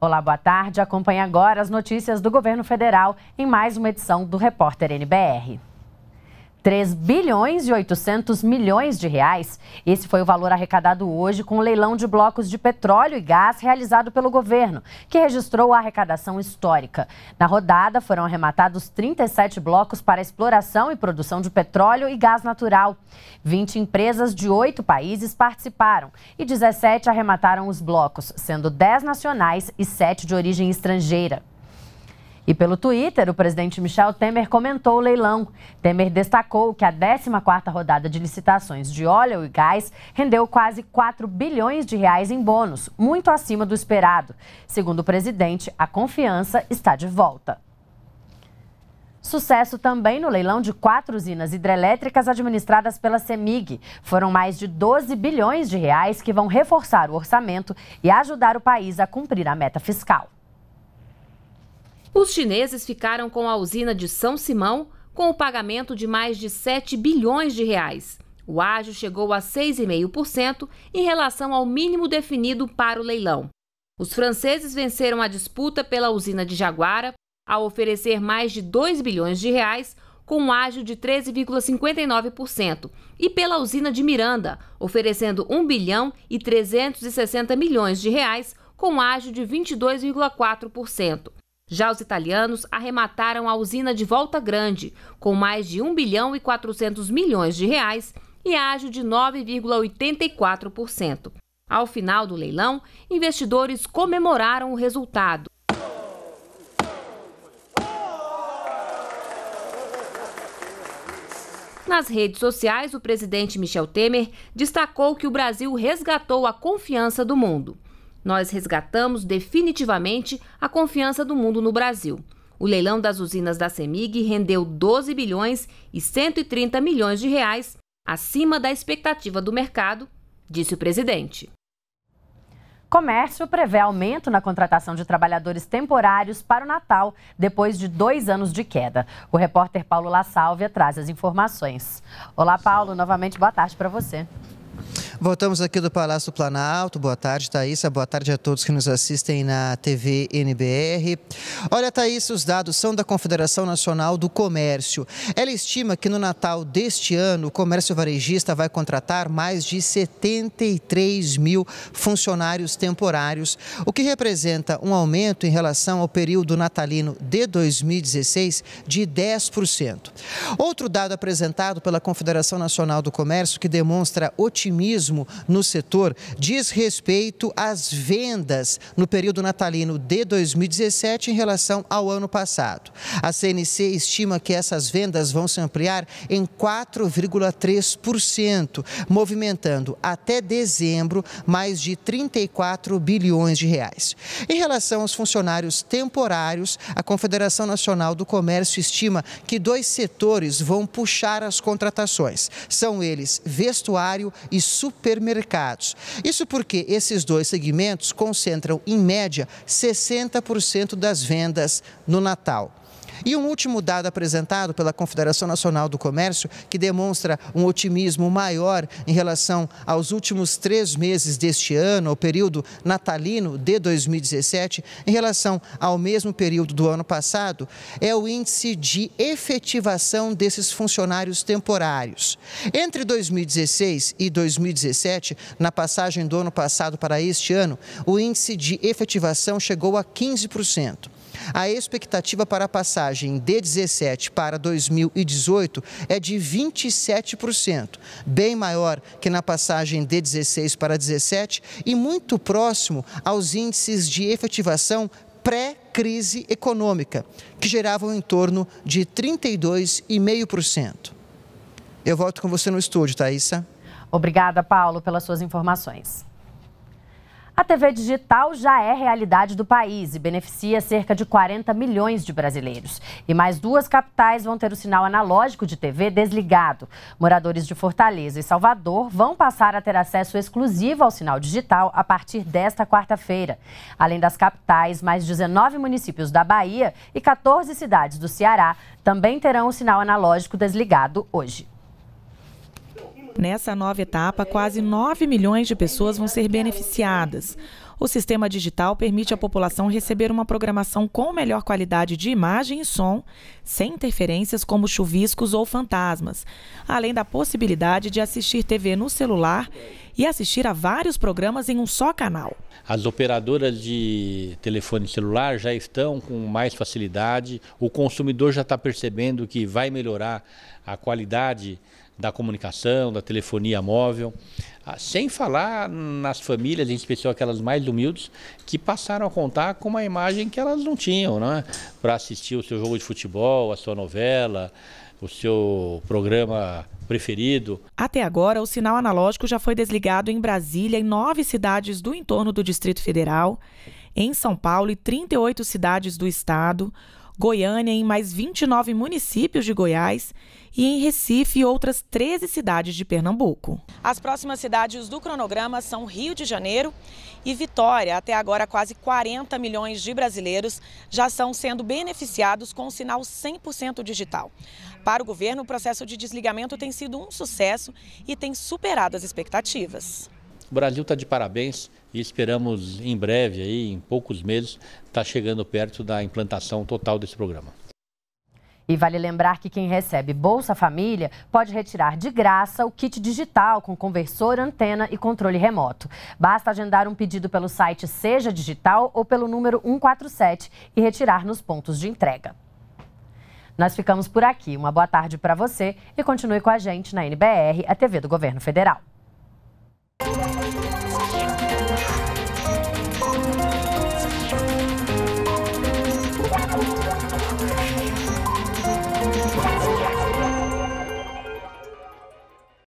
Olá, boa tarde. Acompanhe agora as notícias do governo federal em mais uma edição do Repórter NBR. 3 bilhões e 800 milhões de reais. Esse foi o valor arrecadado hoje com o leilão de blocos de petróleo e gás realizado pelo governo, que registrou a arrecadação histórica. Na rodada foram arrematados 37 blocos para exploração e produção de petróleo e gás natural. 20 empresas de oito países participaram e 17 arremataram os blocos, sendo 10 nacionais e 7 de origem estrangeira. E pelo Twitter, o presidente Michel Temer comentou o leilão. Temer destacou que a 14ª rodada de licitações de óleo e gás rendeu quase 4 bilhões de reais em bônus, muito acima do esperado. Segundo o presidente, a confiança está de volta. Sucesso também no leilão de quatro usinas hidrelétricas administradas pela CEMIG. Foram mais de 12 bilhões de reais que vão reforçar o orçamento e ajudar o país a cumprir a meta fiscal. Os chineses ficaram com a usina de São Simão com o pagamento de mais de 7 bilhões de reais. O ágio chegou a 6,5% em relação ao mínimo definido para o leilão. Os franceses venceram a disputa pela usina de Jaguara ao oferecer mais de 2 bilhões de reais com um ágio de 13,59% e pela usina de Miranda, oferecendo 1 bilhão e 360 milhões de reais com ágio de 22,4%. Já os italianos arremataram a usina de Volta Grande, com mais de 1 bilhão e 400 milhões de reais e ágio de 9,84%. Ao final do leilão, investidores comemoraram o resultado. Nas redes sociais, o presidente Michel Temer destacou que o Brasil resgatou a confiança do mundo nós resgatamos definitivamente a confiança do mundo no Brasil. O leilão das usinas da CEMIG rendeu 12 bilhões e 130 milhões de reais, acima da expectativa do mercado, disse o presidente. Comércio prevê aumento na contratação de trabalhadores temporários para o Natal, depois de dois anos de queda. O repórter Paulo La Sálvia traz as informações. Olá, Paulo, novamente boa tarde para você. Voltamos aqui do Palácio Planalto. Boa tarde, Thaisa. Boa tarde a todos que nos assistem na TV NBR. Olha, Thaisa, os dados são da Confederação Nacional do Comércio. Ela estima que no Natal deste ano, o comércio varejista vai contratar mais de 73 mil funcionários temporários, o que representa um aumento em relação ao período natalino de 2016 de 10%. Outro dado apresentado pela Confederação Nacional do Comércio que demonstra otimismo otimismo no setor diz respeito às vendas no período natalino de 2017 em relação ao ano passado. A CNC estima que essas vendas vão se ampliar em 4,3%, movimentando até dezembro mais de 34 bilhões de reais. Em relação aos funcionários temporários, a Confederação Nacional do Comércio estima que dois setores vão puxar as contratações. São eles vestuário e super supermercados. Isso porque esses dois segmentos concentram, em média, 60% das vendas no Natal. E um último dado apresentado pela Confederação Nacional do Comércio, que demonstra um otimismo maior em relação aos últimos três meses deste ano, ao período natalino de 2017, em relação ao mesmo período do ano passado, é o índice de efetivação desses funcionários temporários. Entre 2016 e 2017, na passagem do ano passado para este ano, o índice de efetivação chegou a 15%. A expectativa para a passagem de 17 para 2018 é de 27%, bem maior que na passagem de 16 para 17 e muito próximo aos índices de efetivação pré-crise econômica, que geravam em torno de 32,5%. Eu volto com você no estúdio, Thaisa. Obrigada, Paulo, pelas suas informações. A TV digital já é realidade do país e beneficia cerca de 40 milhões de brasileiros. E mais duas capitais vão ter o sinal analógico de TV desligado. Moradores de Fortaleza e Salvador vão passar a ter acesso exclusivo ao sinal digital a partir desta quarta-feira. Além das capitais, mais 19 municípios da Bahia e 14 cidades do Ceará também terão o sinal analógico desligado hoje. Nessa nova etapa, quase 9 milhões de pessoas vão ser beneficiadas. O sistema digital permite à população receber uma programação com melhor qualidade de imagem e som, sem interferências como chuviscos ou fantasmas, além da possibilidade de assistir TV no celular e assistir a vários programas em um só canal. As operadoras de telefone celular já estão com mais facilidade, o consumidor já está percebendo que vai melhorar a qualidade da comunicação, da telefonia móvel, ah, sem falar nas famílias, em especial aquelas mais humildes, que passaram a contar com uma imagem que elas não tinham, né? Para assistir o seu jogo de futebol, a sua novela, o seu programa preferido. Até agora, o sinal analógico já foi desligado em Brasília, em nove cidades do entorno do Distrito Federal, em São Paulo e 38 cidades do estado. Goiânia em mais 29 municípios de Goiás e em Recife e outras 13 cidades de Pernambuco. As próximas cidades do cronograma são Rio de Janeiro e Vitória. Até agora, quase 40 milhões de brasileiros já estão sendo beneficiados com o sinal 100% digital. Para o governo, o processo de desligamento tem sido um sucesso e tem superado as expectativas. O Brasil está de parabéns e esperamos em breve, aí, em poucos meses, estar tá chegando perto da implantação total desse programa. E vale lembrar que quem recebe Bolsa Família pode retirar de graça o kit digital com conversor, antena e controle remoto. Basta agendar um pedido pelo site Seja Digital ou pelo número 147 e retirar nos pontos de entrega. Nós ficamos por aqui. Uma boa tarde para você e continue com a gente na NBR, a TV do Governo Federal. Thank you.